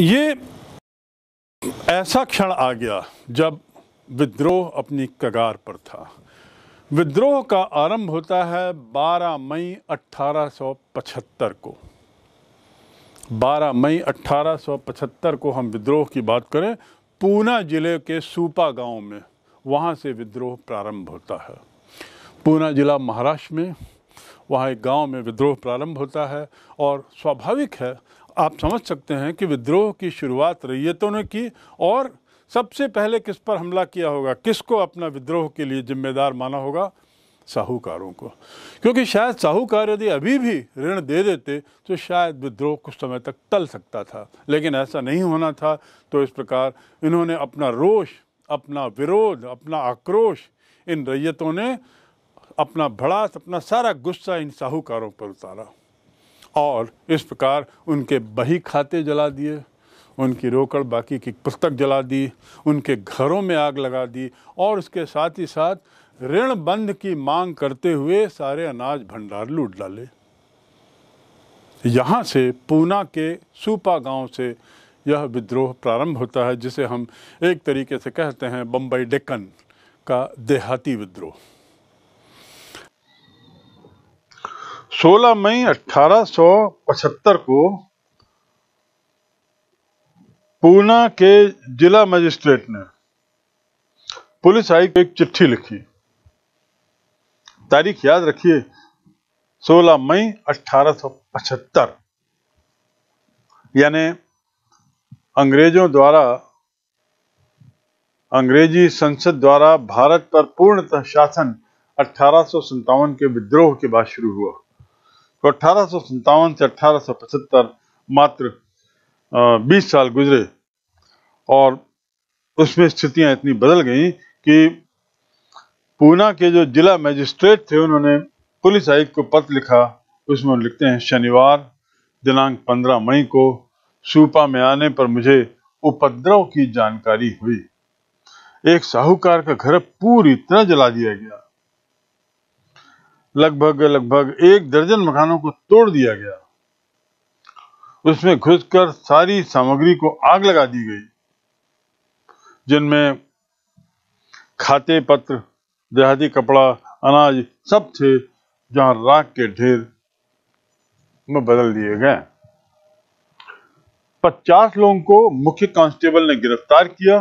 ये ऐसा क्षण आ गया जब विद्रोह अपनी कगार पर था विद्रोह का आरंभ होता है 12 मई 1875 को 12 मई 1875 को हम विद्रोह की बात करें पूना जिले के सूपा गांव में वहां से विद्रोह प्रारंभ होता है पूना जिला महाराष्ट्र में वहाँ एक गांव में विद्रोह प्रारंभ होता है और स्वाभाविक है आप समझ सकते हैं कि विद्रोह की शुरुआत रैयतों ने की और सबसे पहले किस पर हमला किया होगा किसको अपना विद्रोह के लिए जिम्मेदार माना होगा साहूकारों को क्योंकि शायद साहूकार यदि अभी भी ऋण दे देते तो शायद विद्रोह कुछ समय तक टल सकता था लेकिन ऐसा नहीं होना था तो इस प्रकार इन्होंने अपना रोष अपना विरोध अपना आक्रोश इन रैयतों ने अपना भड़ास अपना सारा गुस्सा इन साहूकारों पर उतारा और इस प्रकार उनके बही खाते जला दिए उनकी रोकड़ बाकी की पुस्तक जला दी उनके घरों में आग लगा दी और उसके साथ ही साथ ऋण बंद की मांग करते हुए सारे अनाज भंडार लूट डाले यहाँ से पूना के सूपा गांव से यह विद्रोह प्रारंभ होता है जिसे हम एक तरीके से कहते हैं बम्बई डेक्कन का देहाती विद्रोह 16 मई 1875 को पूना के जिला मजिस्ट्रेट ने पुलिस आयुक्त एक चिट्ठी लिखी तारीख याद रखिए 16 मई 1875 यानी अंग्रेजों द्वारा अंग्रेजी संसद द्वारा भारत पर पूर्णतः शासन अठारह के विद्रोह के बाद शुरू हुआ तो अठारह से अठारह मात्र बीस साल गुजरे और उसमें स्थितियां इतनी बदल गई कि पूना के जो जिला मजिस्ट्रेट थे उन्होंने पुलिस आयुक्त को पत्र लिखा उसमें लिखते हैं शनिवार दिनांक 15 मई को सूपा में आने पर मुझे उपद्रव की जानकारी हुई एक साहूकार का घर पूरी तरह जला दिया गया लगभग लगभग एक दर्जन मकानों को तोड़ दिया गया उसमें घुसकर सारी सामग्री को आग लगा दी गई जिनमें खाते पत्र देहाती कपड़ा अनाज सब थे जहां राख के ढेर में बदल दिए गए पचास लोगों को मुख्य कांस्टेबल ने गिरफ्तार किया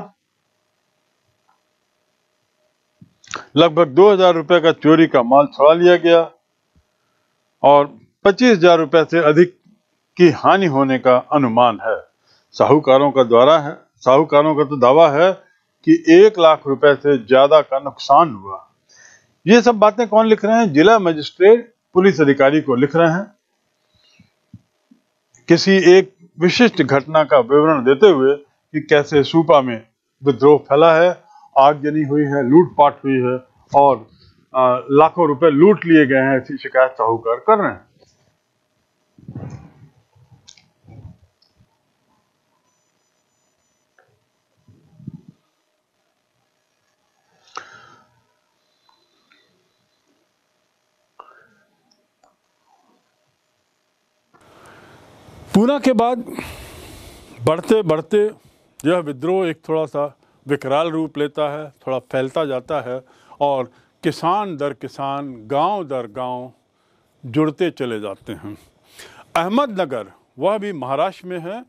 लगभग दो हजार रुपए का चोरी का माल छुड़ा लिया गया और पच्चीस हजार रुपए से अधिक की हानि होने का अनुमान है साहूकारों का द्वारा है साहूकारों का तो दावा है कि एक लाख रुपए से ज्यादा का नुकसान हुआ ये सब बातें कौन लिख रहे हैं जिला मजिस्ट्रेट पुलिस अधिकारी को लिख रहे हैं किसी एक विशिष्ट घटना का विवरण देते हुए कि कैसे सूपा में विद्रोह फैला है आगजनी हुई है लूटपाट हुई है और लाखों रुपए लूट लिए गए हैं ऐसी शिकायत साहूकार कर रहे हैं पूना के बाद बढ़ते बढ़ते यह विद्रोह एक थोड़ा सा विकराल रूप लेता है थोड़ा फैलता जाता है और किसान दर किसान गांव दर गांव जुड़ते चले जाते हैं अहमदनगर वह भी महाराष्ट्र में है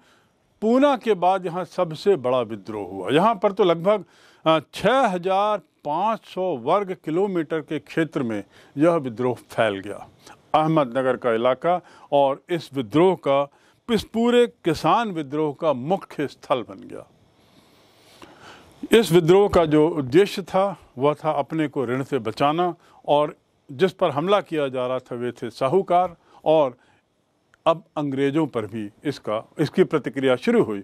पूना के बाद यहाँ सबसे बड़ा विद्रोह हुआ यहाँ पर तो लगभग छः हजार पाँच सौ वर्ग किलोमीटर के क्षेत्र में यह विद्रोह फैल गया अहमदनगर का इलाका और इस विद्रोह का इस पूरे किसान विद्रोह का मुख्य स्थल बन गया इस विद्रोह का जो उद्देश्य था वह था अपने को ऋण से बचाना और जिस पर हमला किया जा रहा था वे थे साहूकार और अब अंग्रेज़ों पर भी इसका इसकी प्रतिक्रिया शुरू हुई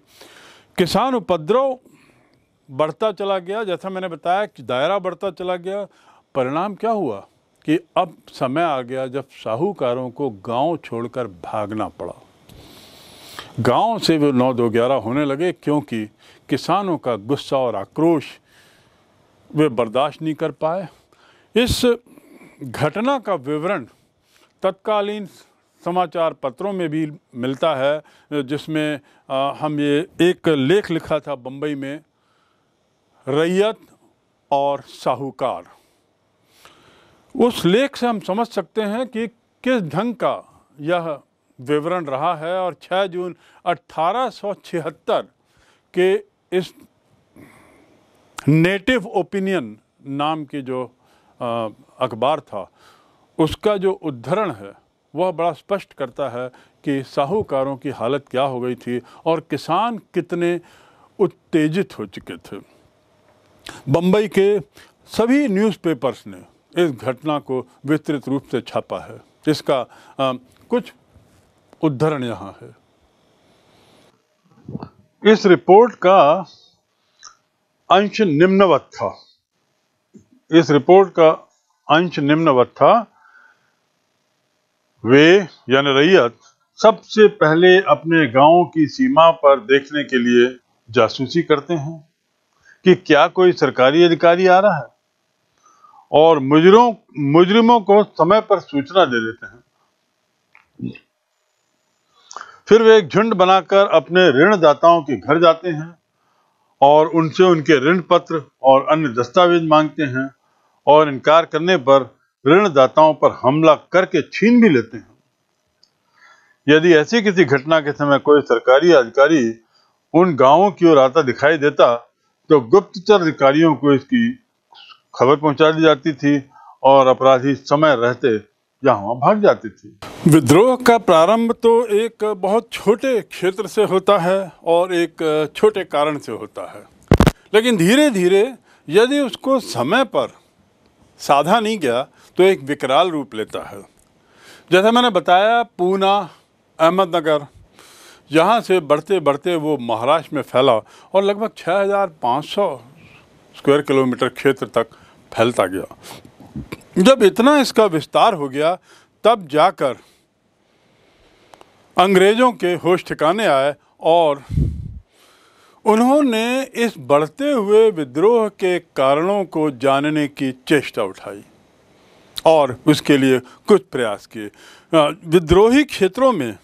किसान उपद्रव बढ़ता चला गया जैसा मैंने बताया कि दायरा बढ़ता चला गया परिणाम क्या हुआ कि अब समय आ गया जब साहूकारों को गांव छोड़कर भागना पड़ा गांव से वो नौ दो ग्यारह होने लगे क्योंकि किसानों का गुस्सा और आक्रोश वे बर्दाश्त नहीं कर पाए इस घटना का विवरण तत्कालीन समाचार पत्रों में भी मिलता है जिसमें हम ये एक लेख लिखा था बम्बई में रैयत और साहूकार उस लेख से हम समझ सकते हैं कि किस ढंग का यह विवरण रहा है और 6 जून 1876 के इस नेटिव ओपिनियन नाम की जो अखबार था उसका जो उद्धरण है वह बड़ा स्पष्ट करता है कि साहूकारों की हालत क्या हो गई थी और किसान कितने उत्तेजित हो चुके थे बम्बई के सभी न्यूज़पेपर्स ने इस घटना को विस्तृत रूप से छापा है इसका आ, कुछ उद्धरण यहाँ है इस रिपोर्ट का अंश निम्नवत था इस रिपोर्ट का अंश निम्नवत था वे यानी रैयत सबसे पहले अपने गांव की सीमा पर देखने के लिए जासूसी करते हैं कि क्या कोई सरकारी अधिकारी आ रहा है और मुजरों मुजरिमों को समय पर सूचना दे देते हैं फिर वे एक झुंड बनाकर अपने ऋणदाताओं के घर जाते हैं और उनसे उनके ऋण पत्र और अन्य दस्तावेज मांगते हैं और इनकार करने पर ऋणदाताओं पर हमला करके छीन भी लेते हैं यदि ऐसी किसी घटना के समय कोई सरकारी अधिकारी उन गांवों की ओर आता दिखाई देता तो गुप्तचर अधिकारियों को इसकी खबर पहुंचा दी जाती थी और अपराधी समय रहते वहाँ भाग जाते थे विद्रोह का प्रारंभ तो एक बहुत छोटे क्षेत्र से होता है और एक छोटे कारण से होता है लेकिन धीरे धीरे यदि उसको समय पर साधा नहीं गया तो एक विकराल रूप लेता है जैसा मैंने बताया पूना अहमदनगर यहाँ से बढ़ते बढ़ते वो महाराष्ट्र में फैला और लगभग 6500 स्क्वायर किलोमीटर क्षेत्र तक फैलता गया जब इतना इसका विस्तार हो गया तब जाकर अंग्रेज़ों के होश ठिकाने आए और उन्होंने इस बढ़ते हुए विद्रोह के कारणों को जानने की चेष्टा उठाई और उसके लिए कुछ प्रयास किए विद्रोही क्षेत्रों में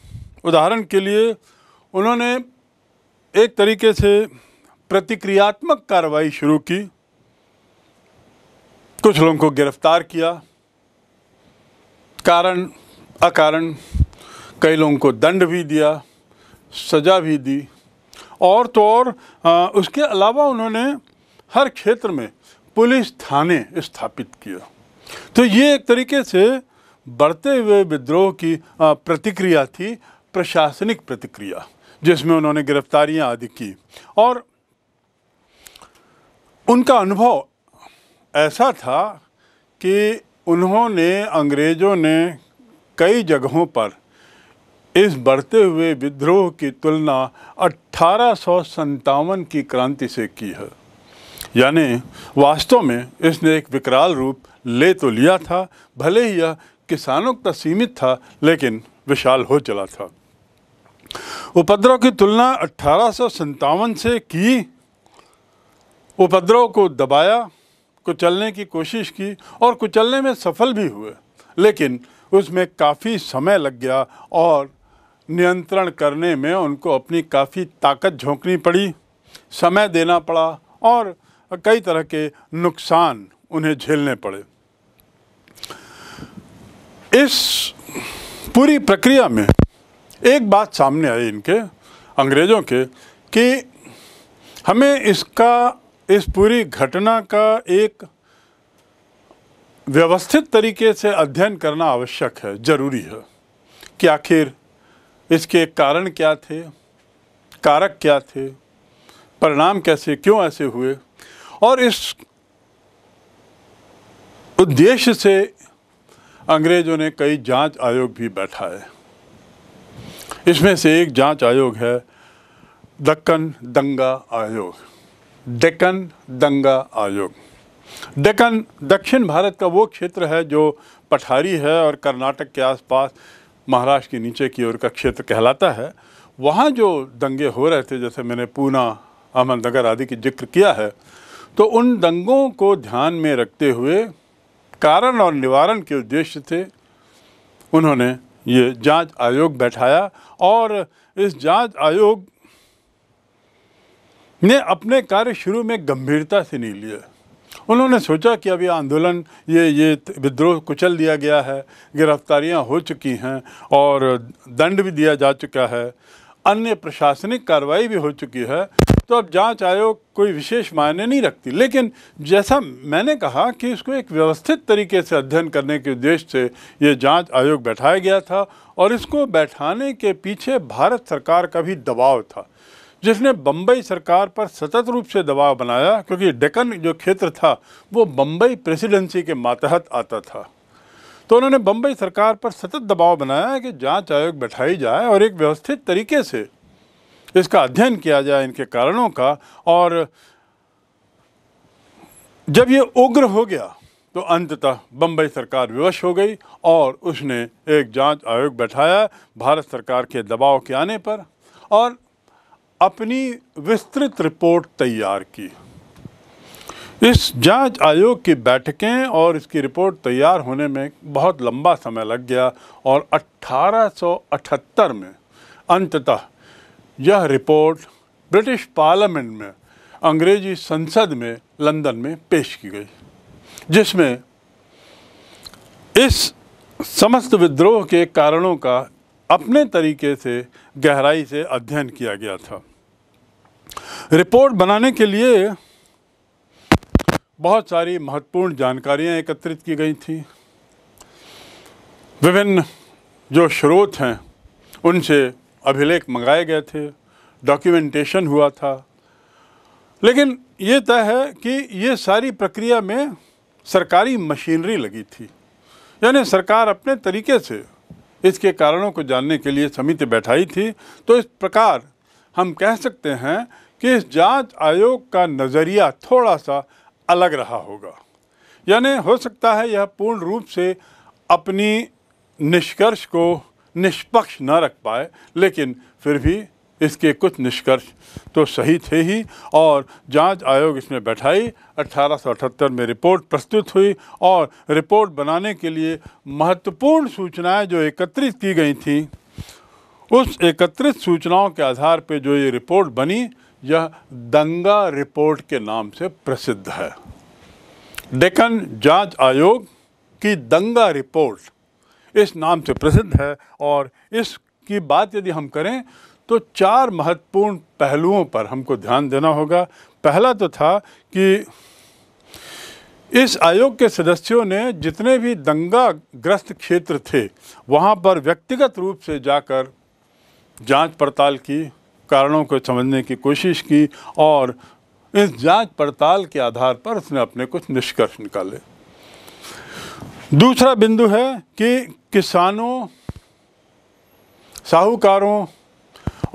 उदाहरण के लिए उन्होंने एक तरीके से प्रतिक्रियात्मक कार्रवाई शुरू की कुछ लोगों को गिरफ्तार किया कारण अकारण कई लोगों को दंड भी दिया सज़ा भी दी और तो और आ, उसके अलावा उन्होंने हर क्षेत्र में पुलिस थाने स्थापित किया तो ये एक तरीके से बढ़ते हुए विद्रोह की प्रतिक्रिया थी प्रशासनिक प्रतिक्रिया जिसमें उन्होंने गिरफ्तारियां आदि की और उनका अनुभव ऐसा था कि उन्होंने अंग्रेज़ों ने कई जगहों पर इस बढ़ते हुए विद्रोह की तुलना अट्ठारह की क्रांति से की है यानी वास्तव में इसने एक विकराल रूप ले तो लिया था भले ही यह किसानों तक सीमित था लेकिन विशाल हो चला था उपद्रव की तुलना अट्ठारह से की उपद्रव को दबाया कुचलने की कोशिश की और कुचलने में सफल भी हुए लेकिन उसमें काफ़ी समय लग गया और नियंत्रण करने में उनको अपनी काफ़ी ताकत झोंकनी पड़ी समय देना पड़ा और कई तरह के नुकसान उन्हें झेलने पड़े इस पूरी प्रक्रिया में एक बात सामने आई इनके अंग्रेज़ों के कि हमें इसका इस पूरी घटना का एक व्यवस्थित तरीके से अध्ययन करना आवश्यक है जरूरी है कि आखिर इसके कारण क्या थे कारक क्या थे परिणाम कैसे क्यों ऐसे हुए और इस उद्देश्य से अंग्रेजों ने कई जांच आयोग भी बैठाए इसमें से एक जांच आयोग है दक्कन दंगा आयोग डेकन दंगा आयोग डेकन दक्षिण भारत का वो क्षेत्र है जो पठारी है और कर्नाटक के आसपास महाराष्ट्र के नीचे की ओर का क्षेत्र कहलाता है वहाँ जो दंगे हो रहे थे जैसे मैंने पूना अहमदनगर आदि की जिक्र किया है तो उन दंगों को ध्यान में रखते हुए कारण और निवारण के उद्देश्य से उन्होंने ये जांच आयोग बैठाया और इस जांच आयोग ने अपने कार्य शुरू में गंभीरता से नहीं लिए उन्होंने सोचा कि अभी आंदोलन ये ये विद्रोह कुचल दिया गया है गिरफ्तारियां हो चुकी हैं और दंड भी दिया जा चुका है अन्य प्रशासनिक कार्रवाई भी हो चुकी है तो अब जांच आयोग कोई विशेष मायने नहीं रखती लेकिन जैसा मैंने कहा कि इसको एक व्यवस्थित तरीके से अध्ययन करने के उद्देश्य से ये जांच आयोग बैठाया गया था और इसको बैठाने के पीछे भारत सरकार का भी दबाव था जिसने बम्बई सरकार पर सतत रूप से दबाव बनाया क्योंकि डेकन जो क्षेत्र था वो बम्बई प्रेसिडेंसी के मातहत आता था तो उन्होंने बम्बई सरकार पर सतत दबाव बनाया कि जांच आयोग बैठाई जाए और एक व्यवस्थित तरीके से इसका अध्ययन किया जाए इनके कारणों का और जब ये उग्र हो गया तो अंततः बम्बई सरकार विवश हो गई और उसने एक जांच आयोग बैठाया भारत सरकार के दबाव के आने पर और अपनी विस्तृत रिपोर्ट तैयार की इस जांच आयोग की बैठकें और इसकी रिपोर्ट तैयार होने में बहुत लंबा समय लग गया और 1878 में अंततः यह रिपोर्ट ब्रिटिश पार्लियामेंट में अंग्रेजी संसद में लंदन में पेश की गई जिसमें इस समस्त विद्रोह के कारणों का अपने तरीके से गहराई से अध्ययन किया गया था रिपोर्ट बनाने के लिए बहुत सारी महत्वपूर्ण जानकारियां एकत्रित की गई थी विभिन्न जो स्रोत हैं उनसे अभिलेख मंगाए गए थे डॉक्यूमेंटेशन हुआ था लेकिन ये तय है कि ये सारी प्रक्रिया में सरकारी मशीनरी लगी थी यानी सरकार अपने तरीके से इसके कारणों को जानने के लिए समिति बैठाई थी तो इस प्रकार हम कह सकते हैं कि इस जांच आयोग का नज़रिया थोड़ा सा अलग रहा होगा यानी हो सकता है यह पूर्ण रूप से अपनी निष्कर्ष को निष्पक्ष न रख पाए लेकिन फिर भी इसके कुछ निष्कर्ष तो सही थे ही और जांच आयोग इसमें बैठाई 1878 में रिपोर्ट प्रस्तुत हुई और रिपोर्ट बनाने के लिए महत्वपूर्ण सूचनाएं जो एकत्रित की गई थी उस एकत्रित सूचनाओं के आधार पर जो ये रिपोर्ट बनी यह दंगा रिपोर्ट के नाम से प्रसिद्ध है डेकन जांच आयोग की दंगा रिपोर्ट इस नाम से प्रसिद्ध है और इसकी बात यदि हम करें तो चार महत्वपूर्ण पहलुओं पर हमको ध्यान देना होगा पहला तो था कि इस आयोग के सदस्यों ने जितने भी दंगा ग्रस्त क्षेत्र थे वहाँ पर व्यक्तिगत रूप से जाकर जांच पड़ताल की कारणों को समझने की कोशिश की और इस जांच पड़ताल के आधार पर उसने अपने कुछ निष्कर्ष निकाले दूसरा बिंदु है कि किसानों साहूकारों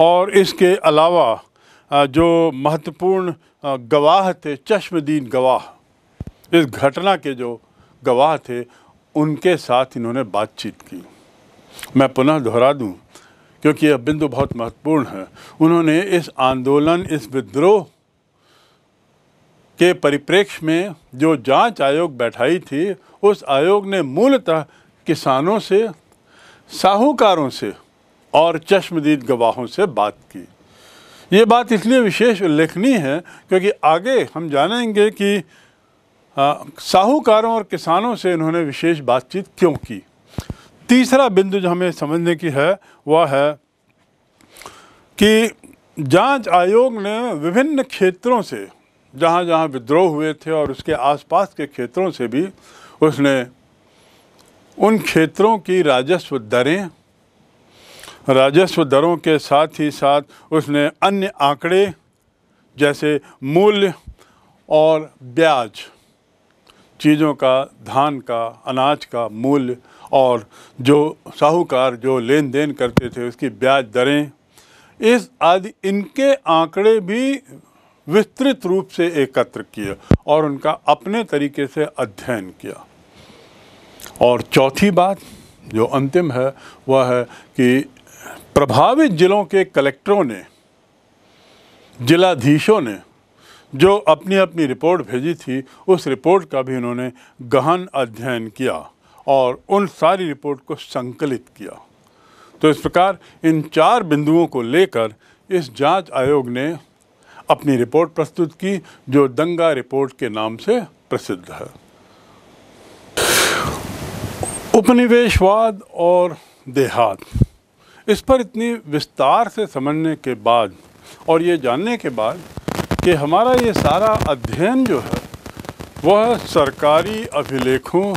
और इसके अलावा जो महत्वपूर्ण गवाह थे चश्मदीन गवाह इस घटना के जो गवाह थे उनके साथ इन्होंने बातचीत की मैं पुनः दोहरा दूं क्योंकि यह बिंदु बहुत महत्वपूर्ण है उन्होंने इस आंदोलन इस विद्रोह के परिप्रेक्ष्य में जो जांच आयोग बैठाई थी उस आयोग ने मूलतः किसानों से साहूकारों से और चश्मदीद गवाहों से बात की ये बात इसलिए विशेष उल्लेखनीय है क्योंकि आगे हम जानेंगे कि साहूकारों और किसानों से इन्होंने विशेष बातचीत क्यों की तीसरा बिंदु जो हमें समझने की है वह है कि जांच आयोग ने विभिन्न क्षेत्रों से जहाँ जहाँ विद्रोह हुए थे और उसके आसपास के क्षेत्रों से भी उसने उन क्षेत्रों की राजस्व दरें राजस्व दरों के साथ ही साथ उसने अन्य आंकड़े जैसे मूल्य और ब्याज चीज़ों का धान का अनाज का मूल्य और जो साहूकार जो लेन देन करते थे उसकी ब्याज दरें इस आदि इनके आंकड़े भी विस्तृत रूप से एकत्र किए और उनका अपने तरीके से अध्ययन किया और चौथी बात जो अंतिम है वह है कि प्रभावित ज़िलों के कलेक्टरों ने जिलाधीशों ने जो अपनी अपनी रिपोर्ट भेजी थी उस रिपोर्ट का भी इन्होंने गहन अध्ययन किया और उन सारी रिपोर्ट को संकलित किया तो इस प्रकार इन चार बिंदुओं को लेकर इस जांच आयोग ने अपनी रिपोर्ट प्रस्तुत की जो दंगा रिपोर्ट के नाम से प्रसिद्ध है उपनिवेशवाद और देहात इस पर इतनी विस्तार से समझने के बाद और ये जानने के बाद कि हमारा ये सारा अध्ययन जो है वह सरकारी अभिलेखों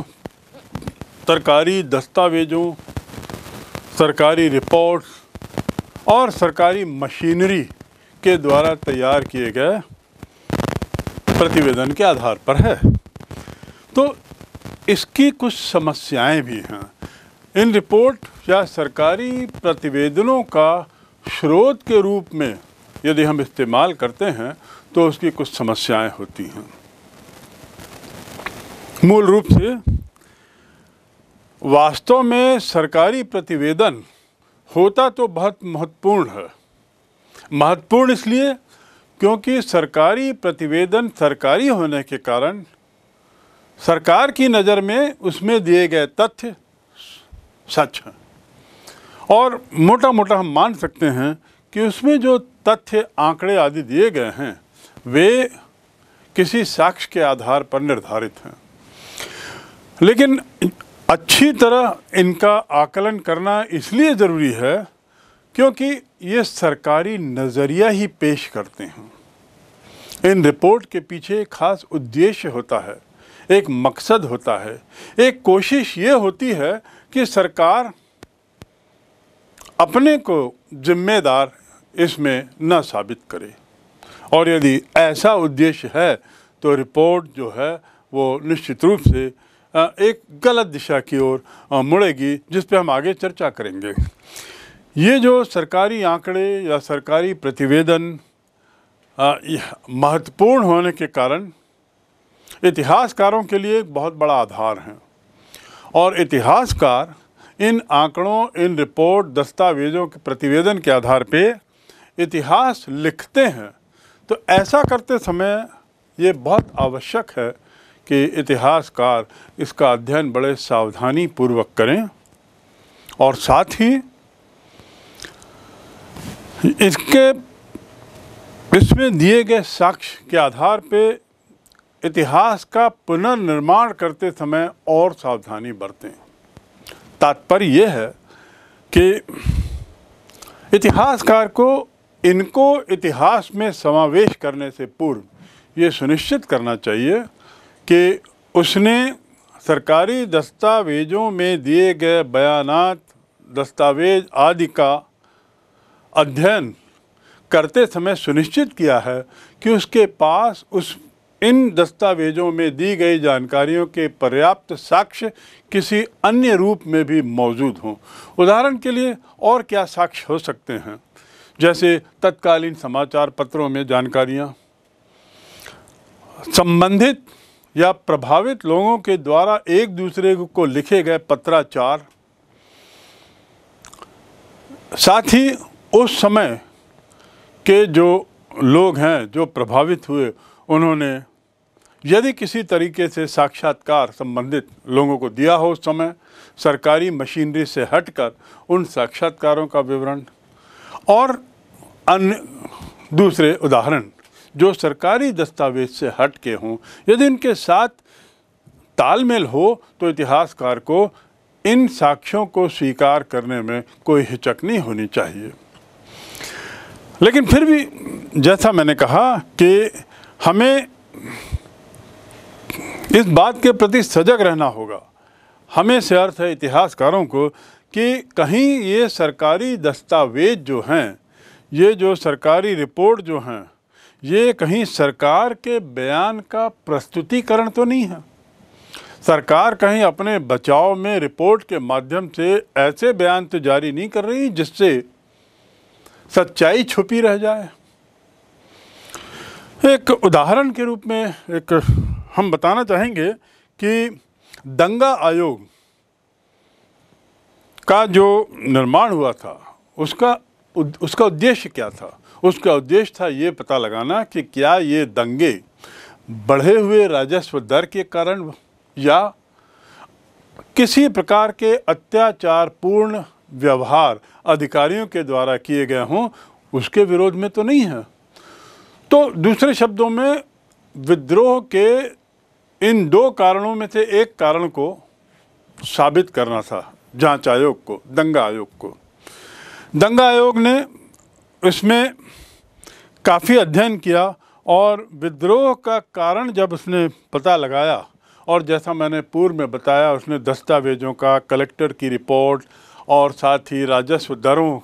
सरकारी दस्तावेज़ों सरकारी रिपोर्ट्स और सरकारी मशीनरी के द्वारा तैयार किए गए प्रतिवेदन के आधार पर है तो इसकी कुछ समस्याएं भी हैं इन रिपोर्ट या सरकारी प्रतिवेदनों का स्रोत के रूप में यदि हम इस्तेमाल करते हैं तो उसकी कुछ समस्याएं होती हैं मूल रूप से वास्तव में सरकारी प्रतिवेदन होता तो बहुत महत्वपूर्ण है महत्वपूर्ण इसलिए क्योंकि सरकारी प्रतिवेदन सरकारी होने के कारण सरकार की नज़र में उसमें दिए गए तथ्य सच हैं और मोटा मोटा हम मान सकते हैं कि उसमें जो तथ्य आंकड़े आदि दिए गए हैं वे किसी साक्ष्य के आधार पर निर्धारित हैं लेकिन अच्छी तरह इनका आकलन करना इसलिए ज़रूरी है क्योंकि ये सरकारी नज़रिया ही पेश करते हैं इन रिपोर्ट के पीछे खास उद्देश्य होता है एक मकसद होता है एक कोशिश ये होती है कि सरकार अपने को जिम्मेदार इसमें न साबित करे और यदि ऐसा उद्देश्य है तो रिपोर्ट जो है वो निश्चित रूप से एक गलत दिशा की ओर मुड़ेगी जिस पर हम आगे चर्चा करेंगे ये जो सरकारी आंकड़े या सरकारी प्रतिवेदन महत्वपूर्ण होने के कारण इतिहासकारों के लिए एक बहुत बड़ा आधार हैं और इतिहासकार इन आंकड़ों इन रिपोर्ट दस्तावेज़ों के प्रतिवेदन के आधार पे इतिहास लिखते हैं तो ऐसा करते समय ये बहुत आवश्यक है कि इतिहासकार इसका अध्ययन बड़े सावधानी पूर्वक करें और साथ ही इसके इसमें दिए गए साक्ष्य के आधार पे इतिहास का पुनर्निर्माण करते समय और सावधानी बरतें तात्पर्य यह है कि इतिहासकार को इनको इतिहास में समावेश करने से पूर्व ये सुनिश्चित करना चाहिए कि उसने सरकारी दस्तावेज़ों में दिए गए बयानात दस्तावेज आदि का अध्ययन करते समय सुनिश्चित किया है कि उसके पास उस इन दस्तावेज़ों में दी गई जानकारियों के पर्याप्त साक्ष्य किसी अन्य रूप में भी मौजूद हों उदाहरण के लिए और क्या साक्ष्य हो सकते हैं जैसे तत्कालीन समाचार पत्रों में जानकारियाँ संबंधित या प्रभावित लोगों के द्वारा एक दूसरे को लिखे गए पत्राचार साथ ही उस समय के जो लोग हैं जो प्रभावित हुए उन्होंने यदि किसी तरीके से साक्षात्कार संबंधित लोगों को दिया हो उस समय सरकारी मशीनरी से हटकर उन साक्षात्कारों का विवरण और अन्य दूसरे उदाहरण जो सरकारी दस्तावेज से हट के हों यदि इनके साथ तालमेल हो तो इतिहासकार को इन साक्ष्यों को स्वीकार करने में कोई हिचक नहीं होनी चाहिए लेकिन फिर भी जैसा मैंने कहा कि हमें इस बात के प्रति सजग रहना होगा हमें से अर्थ है इतिहासकारों को कि कहीं ये सरकारी दस्तावेज जो हैं ये जो सरकारी रिपोर्ट जो हैं ये कहीं सरकार के बयान का प्रस्तुतिकरण तो नहीं है सरकार कहीं अपने बचाव में रिपोर्ट के माध्यम से ऐसे बयान तो जारी नहीं कर रही जिससे सच्चाई छुपी रह जाए एक उदाहरण के रूप में एक हम बताना चाहेंगे कि दंगा आयोग का जो निर्माण हुआ था उसका उसका उद्देश्य क्या था उसका उद्देश्य था ये पता लगाना कि क्या ये दंगे बढ़े हुए राजस्व दर के कारण या किसी प्रकार के अत्याचार पूर्ण व्यवहार अधिकारियों के द्वारा किए गए हों उसके विरोध में तो नहीं है तो दूसरे शब्दों में विद्रोह के इन दो कारणों में से एक कारण को साबित करना था जांच आयोग को दंगा आयोग को दंगा आयोग ने इसमें काफ़ी अध्ययन किया और विद्रोह का कारण जब उसने पता लगाया और जैसा मैंने पूर्व में बताया उसने दस्तावेजों का कलेक्टर की रिपोर्ट और साथ ही राजस्व दरों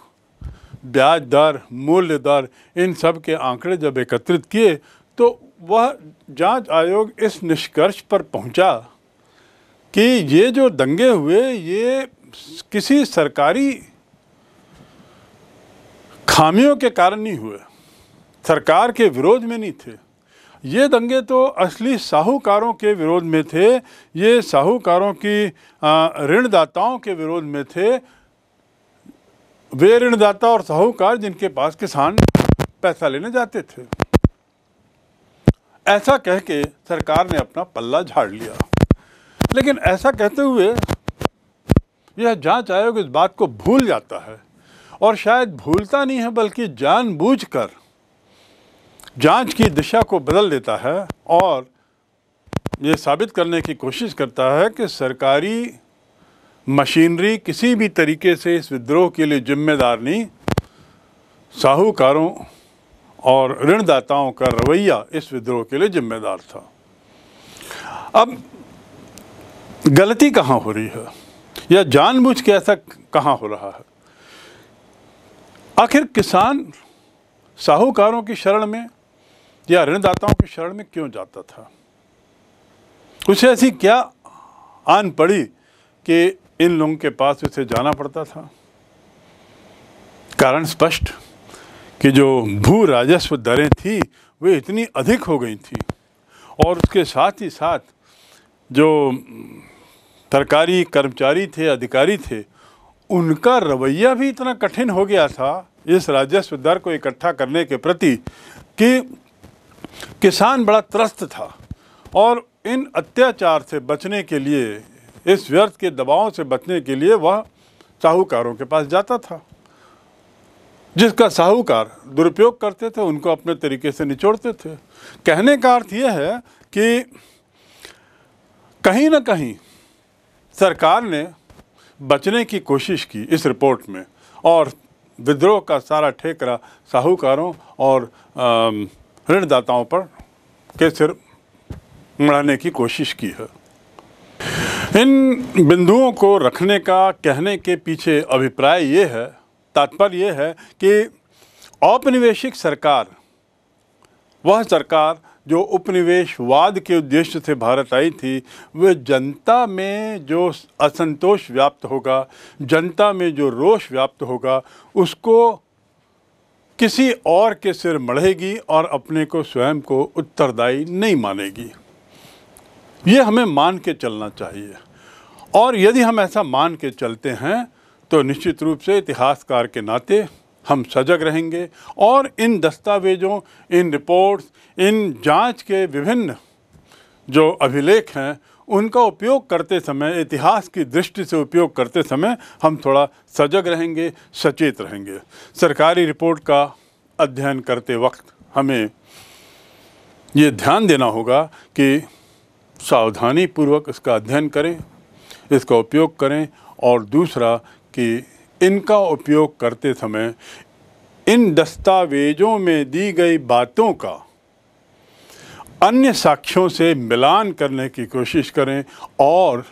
ब्याज दर मूल्य दर इन सब के आंकड़े जब एकत्रित किए तो वह जांच आयोग इस निष्कर्ष पर पहुंचा कि ये जो दंगे हुए ये किसी सरकारी खामियों के कारण नहीं हुए सरकार के विरोध में नहीं थे ये दंगे तो असली साहूकारों के विरोध में थे ये साहूकारों की ऋणदाताओं के विरोध में थे वे ऋणदाता और साहूकार जिनके पास किसान पैसा लेने जाते थे ऐसा कह के सरकार ने अपना पल्ला झाड़ लिया लेकिन ऐसा कहते हुए यह जांच आयोग इस बात को भूल जाता है और शायद भूलता नहीं है बल्कि जानबूझकर जांच की दिशा को बदल देता है और ये साबित करने की कोशिश करता है कि सरकारी मशीनरी किसी भी तरीके से इस विद्रोह के लिए जिम्मेदार नहीं साहूकारों और ऋणदाताओं का रवैया इस विद्रोह के लिए जिम्मेदार था अब गलती कहाँ हो रही है या जानबूझ के ऐसा कहाँ हो रहा है आखिर किसान साहूकारों की शरण में या ऋणदाताओं की शरण में क्यों जाता था उसे ऐसी क्या आन पड़ी कि इन लोगों के पास उसे जाना पड़ता था कारण स्पष्ट कि जो भू राजस्व दरें थी वे इतनी अधिक हो गई थी और उसके साथ ही साथ जो सरकारी कर्मचारी थे अधिकारी थे उनका रवैया भी इतना कठिन हो गया था इस राजस्व दर को इकट्ठा करने के प्रति कि किसान बड़ा त्रस्त था और इन अत्याचार से बचने के लिए इस व्यर्थ के दबाव से बचने के लिए वह साहूकारों के पास जाता था जिसका साहूकार दुरुपयोग करते थे उनको अपने तरीके से निचोड़ते थे कहने का अर्थ यह है कि कहीं ना कहीं सरकार ने बचने की कोशिश की इस रिपोर्ट में और विद्रोह का सारा ठेकरा साहूकारों और ऋणदाताओं पर के सिर मड़ाने की कोशिश की है इन बिंदुओं को रखने का कहने के पीछे अभिप्राय ये है तात्पर्य ये है कि औपनिवेशिक सरकार वह सरकार जो उपनिवेशवाद के उद्देश्य से भारत आई थी वे जनता में जो असंतोष व्याप्त होगा जनता में जो रोष व्याप्त होगा उसको किसी और के सिर मढ़ेगी और अपने को स्वयं को उत्तरदायी नहीं मानेगी ये हमें मान के चलना चाहिए और यदि हम ऐसा मान के चलते हैं तो निश्चित रूप से इतिहासकार के नाते हम सजग रहेंगे और इन दस्तावेज़ों इन रिपोर्ट्स इन जांच के विभिन्न जो अभिलेख हैं उनका उपयोग करते समय इतिहास की दृष्टि से उपयोग करते समय हम थोड़ा सजग रहेंगे सचेत रहेंगे सरकारी रिपोर्ट का अध्ययन करते वक्त हमें ये ध्यान देना होगा कि सावधानी पूर्वक इसका अध्ययन करें इसका उपयोग करें और दूसरा कि इनका उपयोग करते समय इन दस्तावेजों में दी गई बातों का अन्य साक्ष्यों से मिलान करने की कोशिश करें और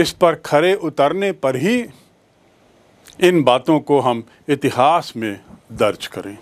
इस पर खरे उतरने पर ही इन बातों को हम इतिहास में दर्ज करें